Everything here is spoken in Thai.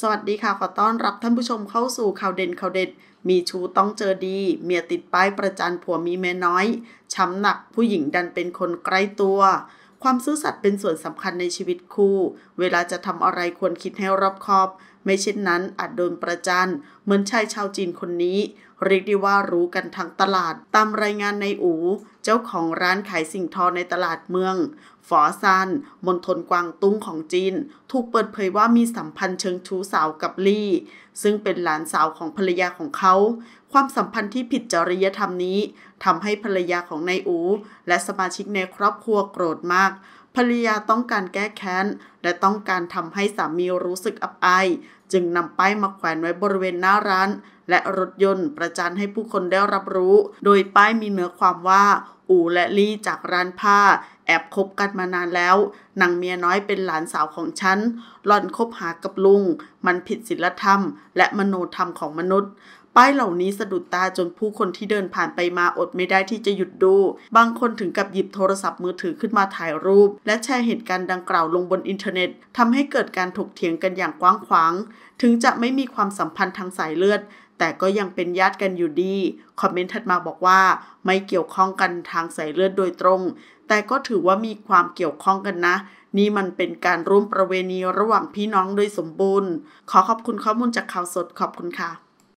สวัสดีค่ะขอต้อนรับท่านผู้ชมเข้าสู่ข่าวเด่นข่าวเด็ด มีชูต้องเจอดี เมียติดป้ายประจานผัวมีแม่น้อยช้ำหนักผู้หญิงดันเป็นคนใกล้ตัว ความซื่อสัตย์เป็นส่วนสำคัญในชีวิตคู่ เวลาจะทำอะไรควรคิดให้รอบคอบ ไม่เช่นนั้นอาจโดนประจานเหมือนชายชาวจีนคนนี้ เรียกได้ว่ารู้กันทั้งตลาดตามรายงานในอูเจ้าของร้านขายสิ่งทอในตลาดเมืองฟอซันมณฑลกวางตุ้งของจีนถูกเปิดเผยว่ามีสัมพันธ์เชิงชู้สาวกับลี่ ซึ่งเป็นหลานสาวของภรรยาของเขา ความสัมพันธ์ที่ผิดจริยธรรมนี้ทำให้ภรรยาของนายอู และสมาชิกในครอบครัวโกรธมาก ภรรยาต้องการแก้แค้น และต้องการทำให้สามีรู้สึกอับอายจึงนำป้ายมาแขวนไว้บริเวณหน้าร้าน และรถยนต์ประจานให้ผู้คนได้รับรู้ โดยป้ายมีเนื้อความว่าอูและลี่จากร้านผ้าแอบคบกันมานานแล้วนางเมียน้อยเป็นหลานสาวของฉันหล่อนคบหากับลุงมันผิดศีลธรรมและมโนธรรมของมนุษย์ป้ายเหล่านี้สะดุดตาจนผู้คนที่เดินผ่านไปมาอดไม่ได้ที่จะหยุดดู บางคนถึงกับหยิบโทรศัพท์มือถือขึ้นมาถ่ายรูป และแชร์เหตุการณ์ดังกล่าวลงบนอินเทอร์เน็ตทำให้เกิดการถกเถียงกันอย่างกว้างขวาง ถึงจะไม่มีความสัมพันธ์ทางสายเลือด แต่ก็ยังเป็นญาติกันอยู่ดี คอมเมนต์ถัดมาบอกว่าไม่เกี่ยวข้องกันทางสายเลือดโดยตรง แต่ก็ถือว่ามีความเกี่ยวข้องกันนะ นี่มันเป็นการร่วมประเวณีระหว่างพี่น้องโดยสมบูรณ์ ขอขอบคุณข้อมูลจากข่าวสดขอบคุณค่ะ